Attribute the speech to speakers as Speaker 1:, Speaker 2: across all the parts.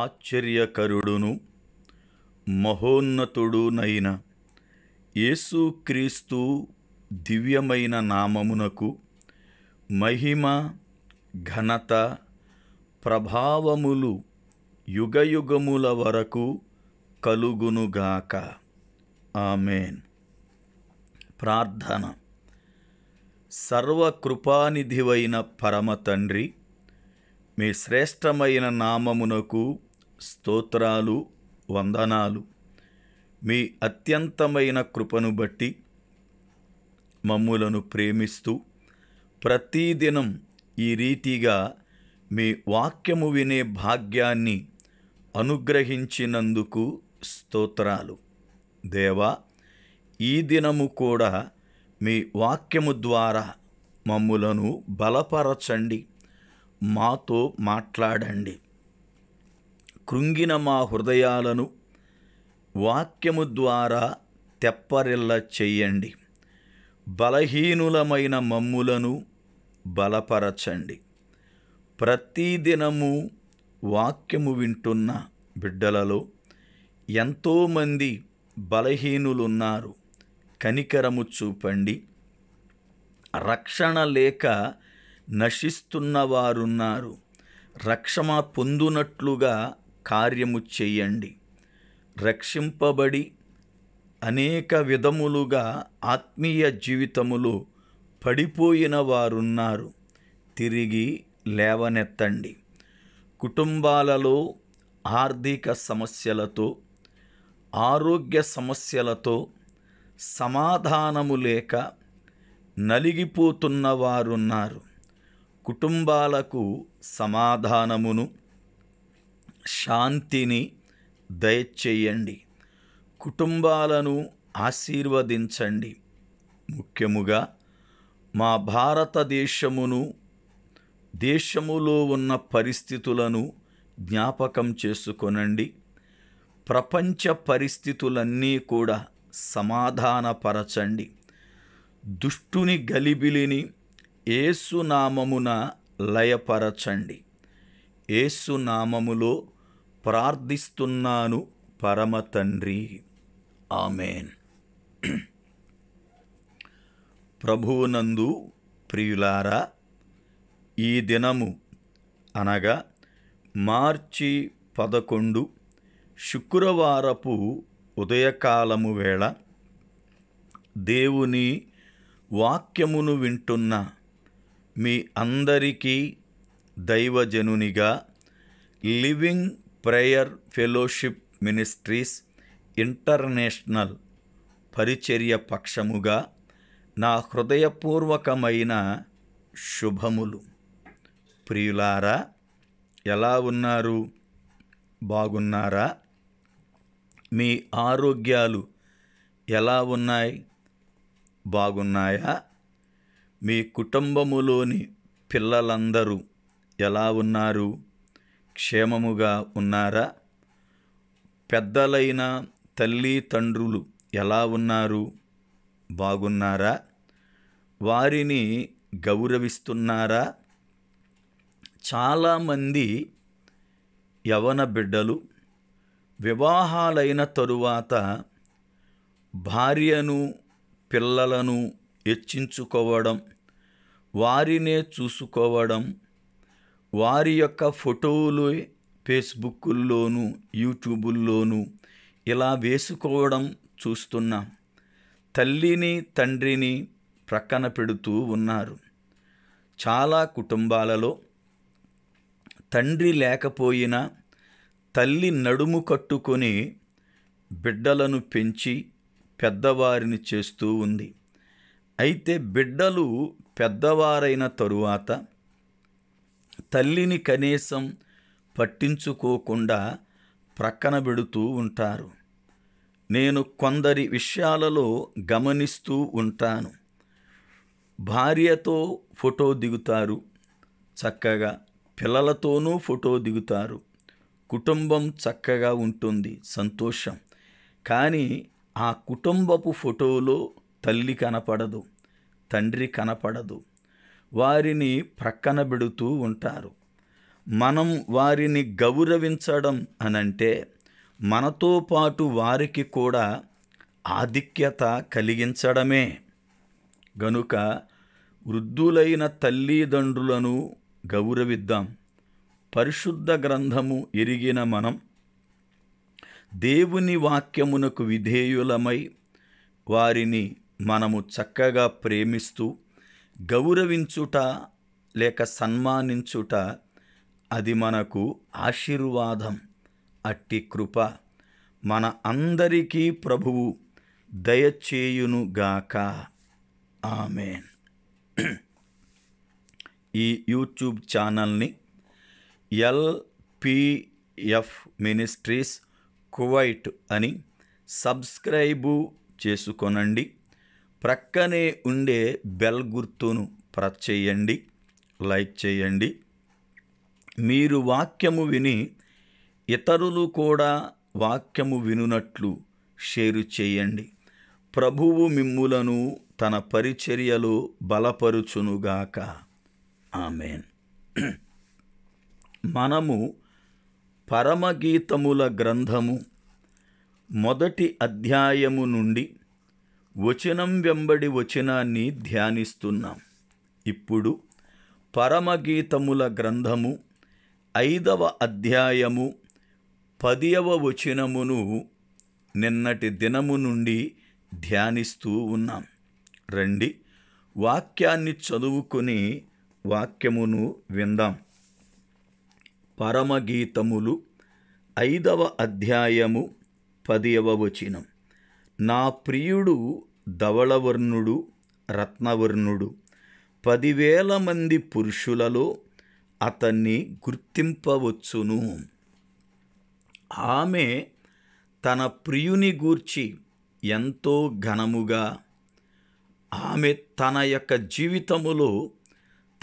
Speaker 1: ఆశ్చర్యకరుడును మహోన్నతుడునైన యేసుక్రీస్తు దివ్యమైన నామమునకు మహిమ ఘనత ప్రభావములు యుగయుగముల వరకు కలుగునుగాక ఆమెన్ ప్రార్థన సర్వకృపానిధివైన పరమ తండ్రి మీ శ్రేష్టమైన నామమునకు స్తోత్రాలు వందనాలు మీ అత్యంతమైన కృపను బట్టి మమ్ములను ప్రేమిస్తూ ప్రతిదినం ఈ రీతిగా మీ వాక్యము వినే భాగ్యాన్ని అనుగ్రహించినందుకు స్తోత్రాలు దేవా ఈ దినము కూడా మీ వాక్యము ద్వారా మమ్ములను బలపరచండి మాతో మాట్లాడండి కృంగిన మా హృదయాలను వాక్యము ద్వారా తెప్పరిల్ల చెయ్యండి బలహీనులమైన మమ్ములను బలపరచండి ప్రతిదినము వాక్యము వింటున్న బిడ్డలలో ఎంతోమంది బలహీనులున్నారు కనికరము చూపండి రక్షణ లేక నశిస్తున్నవారున్నారు రక్షణ పొందునట్లుగా కార్యము చెయ్యండి రక్షింపబడి అనేక విధములుగా ఆత్మీయ జీవితములు పడిపోయిన వారున్నారు తిరిగి లేవనెత్తండి కుటుంబాలలో ఆర్థిక సమస్యలతో ఆరోగ్య సమస్యలతో సమాధానము లేక నలిగిపోతున్న వారున్నారు కుటుంబాలకు సమాధానమును శాంతిని దయచేయండి కుటుంబాలను ఆశీర్వదించండి ముఖ్యముగా మా భారతదేశమును దేశములో ఉన్న పరిస్థితులను జ్ఞాపకం చేసుకొనండి ప్రపంచ పరిస్థితులన్నీ కూడా సమాధానపరచండి దుష్టుని గలిబిలిని ఏసునామమున లయపరచండి ఏసునామములో ప్రార్థిస్తున్నాను పరమ తండ్రి ఆమెన్ ప్రభువునందు ప్రియులారా ఈ దినము అనగా మార్చి పదకొండు శుక్రవారపు ఉదయకాలము వేళ దేవుని వాక్యమును వింటున్న మీ అందరికీ దైవజనునిగా living prayer fellowship ministries international పరిచర్య పక్షముగా నా హృదయపూర్వకమైన శుభములు ప్రియులారా ఎలా ఉన్నారు బాగున్నారా మీ ఆరోగ్యాలు ఎలా ఉన్నాయి బాగున్నాయా మీ కుటుంబములోని పిల్లలందరూ ఎలా ఉన్నారు క్షేమముగా ఉన్నారా పెద్దలైన తల్లి తండ్రులు ఎలా ఉన్నారు బాగున్నారా వారిని గౌరవిస్తున్నారా చాలామంది యవన బిడ్డలు వివాహాలైన తరువాత భార్యను పిల్లలను హెచ్చించుకోవడం వారినే చూసుకోవడం వారి యొక్క ఫోటోలు ఫేస్బుక్లోను యూట్యూబుల్లోనూ ఇలా వేసుకోవడం చూస్తున్నా తల్లిని తండ్రిని ప్రక్కన పెడుతూ ఉన్నారు చాలా కుటుంబాలలో తండ్రి లేకపోయినా తల్లి నడుము కట్టుకొని బిడ్డలను పెంచి పెద్దవారిని చేస్తూ ఉంది అయితే బిడ్డలు పెద్దవారైన తరువాత తల్లిని కనీసం పట్టించుకోకుండా ప్రక్కన పెడుతూ ఉంటారు నేను కొందరి విషయాలలో గమనిస్తూ ఉంటాను భార్యతో ఫోటో దిగుతారు చక్కగా పిల్లలతోనూ ఫోటో దిగుతారు కుటుంబం చక్కగా ఉంటుంది సంతోషం కానీ ఆ కుటుంబపు ఫోటోలో తల్లి కనపడదు తండ్రి కనపడదు వారిని ప్రక్కనబెడుతూ ఉంటారు మనం వారిని గౌరవించడం అనంటే మనతో పాటు వారికి కూడా ఆధిక్యత కలిగించడమే గనుక వృద్ధులైన తల్లిదండ్రులను గౌరవిద్దాం పరిశుద్ధ గ్రంథము ఎరిగిన మనం దేవుని వాక్యమునకు విధేయులమై వారిని మనము చక్కగా ప్రేమిస్తూ గౌరవించుట లేక సన్మానించుట అది మనకు ఆశీర్వాదం అట్టి కృప మన అందరికీ ప్రభువు దయచేయునుగాక ఆమె ఈ యూట్యూబ్ ఛానల్ని ఎల్పిఎఫ్ మినిస్ట్రీస్ కువైట్ అని సబ్స్క్రైబు చేసుకొనండి ప్రక్కనే ఉండే బెల్ గుర్తును ప్రెస్ చేయండి లైక్ చేయండి మీరు వాక్యము విని ఇతరులు కూడా వాక్యము వినునట్లు షేరు చేయండి ప్రభువు మిమ్ములను తన పరిచర్యలో బలపరుచునుగాక ఆమెన్ మనము పరమగీతముల గ్రంథము మొదటి అధ్యాయము నుండి వచనం వెంబడి వచనాన్ని ధ్యానిస్తున్నాం ఇప్పుడు పరమగీతముల గ్రంథము ఐదవ అధ్యాయము పదియవ వచనమును నిన్నటి దినము నుండి ధ్యానిస్తూ ఉన్నాం రండి వాక్యాన్ని చదువుకొని వాక్యమును విందాం పరమగీతములు ఐదవ అధ్యాయము పదియవ వచనం నా ప్రియుడు ధవళవర్ణుడు రత్నవర్ణుడు పదివేల మంది పురుషులలో అతన్ని గుర్తింపవచ్చును ఆమె తన ప్రియుని గూర్చి ఎంతో ఘనముగా ఆమె తన యొక్క జీవితములో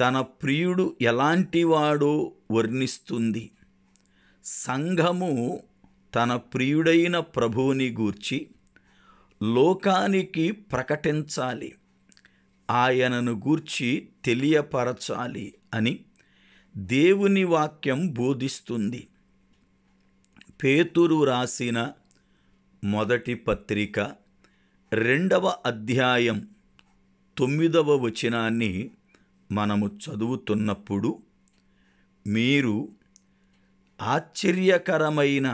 Speaker 1: తన ప్రియుడు ఎలాంటివాడో వర్ణిస్తుంది సంఘము తన ప్రియుడైన ప్రభువుని గూర్చి లోకానికి ప్రకటించాలి ఆయనను గూర్చి తెలియపరచాలి అని దేవుని వాక్యం బోధిస్తుంది పేతురు రాసిన మొదటి పత్రిక రెండవ అధ్యాయం తొమ్మిదవ వచనాన్ని మనము చదువుతున్నప్పుడు మీరు ఆశ్చర్యకరమైన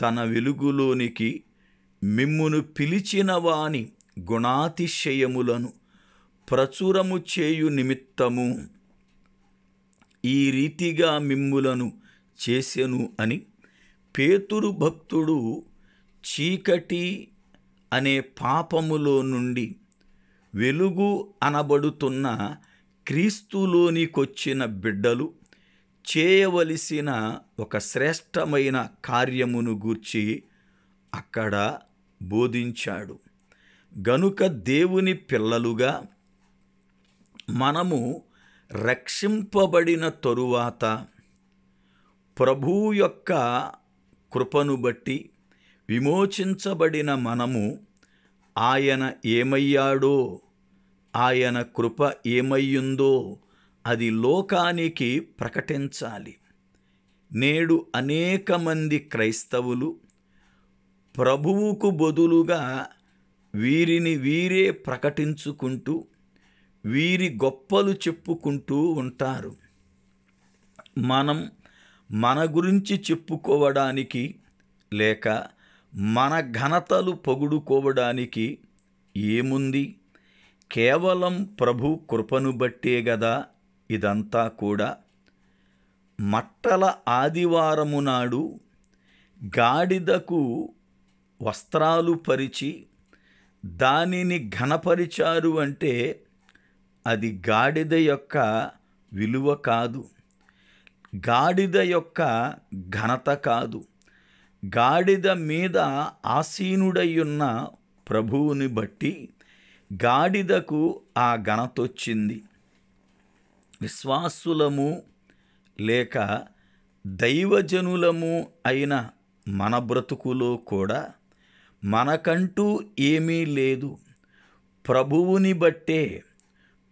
Speaker 1: తన వెలుగులోనికి మిమ్మును పిలిచిన వాని గుణాతిశయములను ప్రచురము చేయు నిమిత్తము ఈ రీతిగా మిమ్ములను చేసెను అని పేతురు భక్తుడు చీకటి అనే పాపములో నుండి వెలుగు అనబడుతున్న క్రీస్తులోనికొచ్చిన బిడ్డలు చేయవలసిన ఒక శ్రేష్టమైన కార్యమును గూర్చి అక్కడ బోధించాడు గనుక దేవుని పిల్లలుగా మనము రక్షింపబడిన తరువాత ప్రభు యొక్క కృపను బట్టి విమోచించబడిన మనము ఆయన ఏమయ్యాడో ఆయన కృప ఏమయ్యిందో అది లోకానికి ప్రకటించాలి నేడు అనేక మంది క్రైస్తవులు ప్రభువుకు బదులుగా వీరిని వీరే ప్రకటించుకుంటూ వీరి గొప్పలు చెప్పుకుంటూ ఉంటారు మనం మన గురించి చెప్పుకోవడానికి లేక మన ఘనతలు పొగుడుకోవడానికి ఏముంది కేవలం ప్రభు కృపను బట్టే గదా ఇదంతా కూడా మట్టల ఆదివారము నాడు గాడిదకు వస్త్రాలు పరిచి దానిని ఘనపరిచారు అంటే అది గాడిద యొక్క విలువ కాదు గాడిద యొక్క ఘనత కాదు గాడిద మీద ఆసీనుడయ్యున్న ప్రభువుని బట్టి గాడిదకు ఆ ఘనతొచ్చింది విశ్వాసులము లేక దైవజనులము అయిన మన బ్రతుకులో కూడా మనకంటూ ఏమీ లేదు ప్రభువుని బట్టే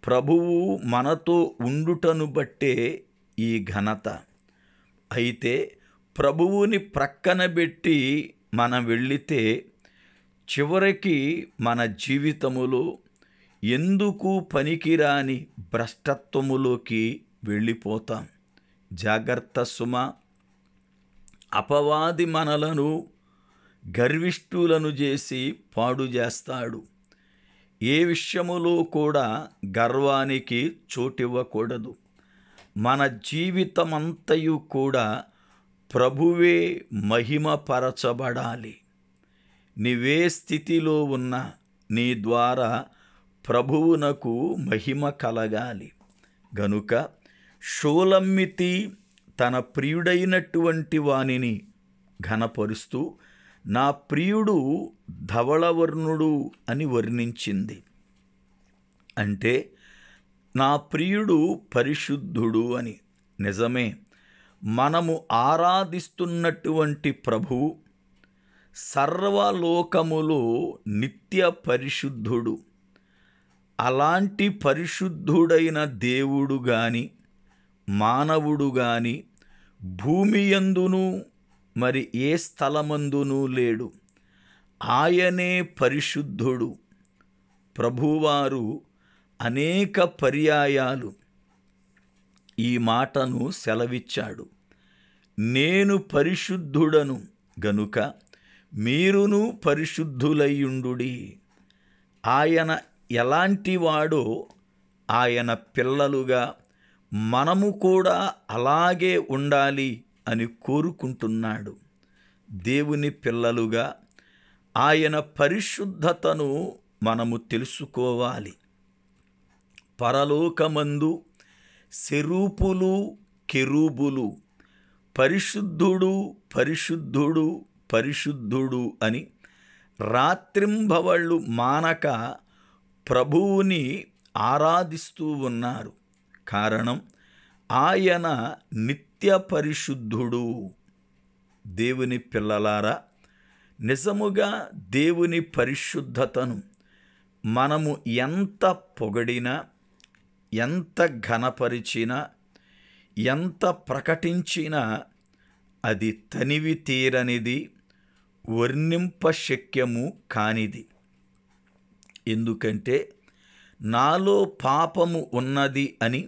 Speaker 1: ప్రభువు మనతో ఉండుటను బట్టే ఈ ఘనత అయితే ప్రభువుని ప్రక్కన పెట్టి మనం వెళ్ళితే చివరికి మన జీవితములో ఎందుకు పనికిరాని భ్రష్టత్వములోకి వెళ్ళిపోతాం జాగ్రత్త సుమ అపవాది మనలను గర్విష్ఠులను చేసి పాడు చేస్తాడు ఏ విషయములో కూడా గర్వానికి చోటివ్వకూడదు మన జీవితమంతయు కూడా ప్రభువే మహిమపరచబడాలి నీవే స్థితిలో ఉన్న నీ ద్వారా ప్రభువునకు మహిమ కలగాలి గనుక షోలమ్మితి తన ప్రియుడైనటువంటి వానిని ఘనపరుస్తూ నా ప్రియుడు ధవళవర్ణుడు అని వర్ణించింది అంటే నా ప్రియుడు పరిశుద్ధుడు అని నిజమే మనము ఆరాధిస్తున్నటువంటి ప్రభువు సర్వలోకములో నిత్య పరిశుద్ధుడు అలాంటి పరిశుద్ధుడైన దేవుడు గాని మానవుడు గాని భూమియందును మరి ఏ స్థలమందునూ లేడు ఆయనే పరిశుద్ధుడు ప్రభువారు అనేక పర్యాయాలు ఈ మాటను సెలవిచ్చాడు నేను పరిశుద్ధుడను గనుక మీరును పరిశుద్ధులయ్యుండు ఆయన ఎలాంటివాడో ఆయన పిల్లలుగా మనము కూడా అలాగే ఉండాలి అని కోరుకుంటున్నాడు దేవుని పిల్లలుగా ఆయన పరిశుద్ధతను మనము తెలుసుకోవాలి పరలోకమందు శరూపులు కెరూబులు పరిశుద్ధుడు పరిశుద్ధుడు పరిశుద్ధుడు అని రాత్రింభవళ్ళు మానక ప్రభువుని ఆరాధిస్తూ ఉన్నారు కారణం ఆయన నిత్య నిత్య పరిశుద్ధుడు దేవుని పిల్లలారా నిజముగా దేవుని పరిశుద్ధతను మనము ఎంత పొగడినా ఎంత ఘనపరిచినా ఎంత ప్రకటించినా అది తనివి తీరనిది వర్ణింపశక్యము కానిది ఎందుకంటే నాలో పాపము ఉన్నది అని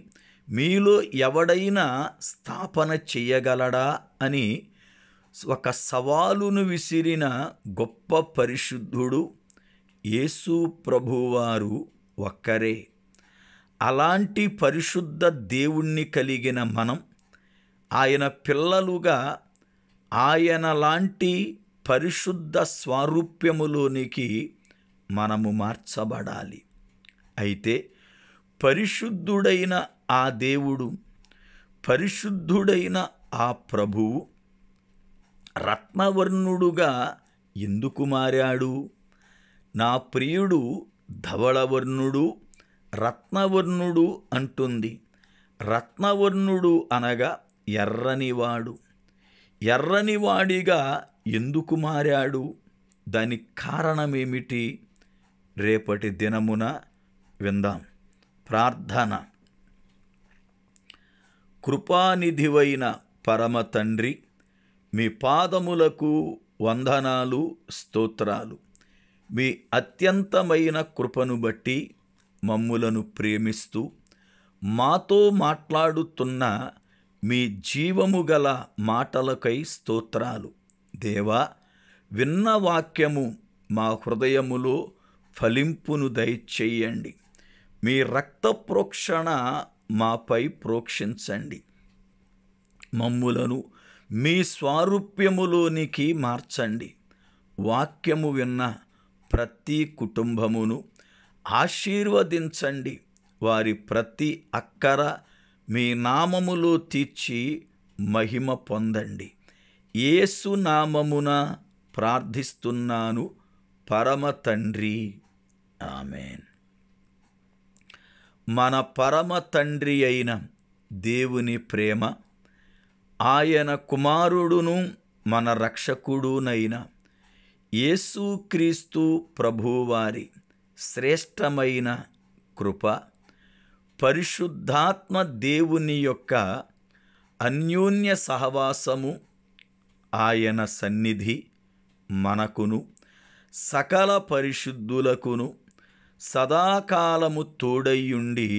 Speaker 1: మీలో ఎవడైనా స్థాపన చేయగలడా అని ఒక సవాలును విసిరిన గొప్ప పరిశుద్ధుడు యేసు ప్రభువారు ఒక్కరే అలాంటి పరిశుద్ధ దేవుణ్ణి కలిగిన మనం ఆయన పిల్లలుగా ఆయన లాంటి పరిశుద్ధ స్వారూప్యములోనికి మనము మార్చబడాలి అయితే పరిశుద్ధుడైన ఆ దేవుడు పరిశుద్ధుడైన ఆ ప్రభువు రత్నవర్ణుడుగా ఎందుకు మారాడు నా ప్రియుడు ధవళవర్ణుడు రత్నవర్ణుడు అంటుంది రత్నవర్ణుడు అనగా ఎర్రనివాడు ఎర్రనివాడిగా ఎందుకు మారాడు దానికి కారణమేమిటి రేపటి దినమున విందాం ప్రార్థన కృపానిధివైన పరమ తండ్రి మీ పాదములకు వందనాలు స్తోత్రాలు మీ అత్యంతమైన కృపను బట్టి మమ్ములను ప్రేమిస్తూ మాతో మాట్లాడుతున్న మీ జీవము గల మాటలకై స్తోత్రాలు దేవా విన్న వాక్యము మా హృదయములో ఫలింపును దయచేయండి మీ రక్త ప్రోక్షణ మాపై ప్రోక్షించండి మమ్ములను మీ స్వారూప్యములోనికి మార్చండి వాక్యము విన్న ప్రతి కుటుంబమును ఆశీర్వదించండి వారి ప్రతి అక్కర మీ నామములో తీర్చి మహిమ పొందండి ఏసు నామమున ప్రార్థిస్తున్నాను పరమ తండ్రి ఆమెన్ మన పరమ తండ్రి అయిన దేవుని ప్రేమ ఆయన కుమారుడును మన రక్షకుడునైన యేసుక్రీస్తు ప్రభువారి శ్రేష్టమైన కృప పరిశుద్ధాత్మ దేవుని యొక్క అన్యోన్య సహవాసము ఆయన సన్నిధి మనకును సకల పరిశుద్ధులకును సదాకాలము తోడయ్యుండి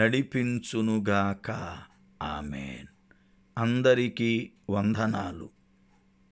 Speaker 1: నడిపించునుగాక ఆమెన్ అందరికీ వందనాలు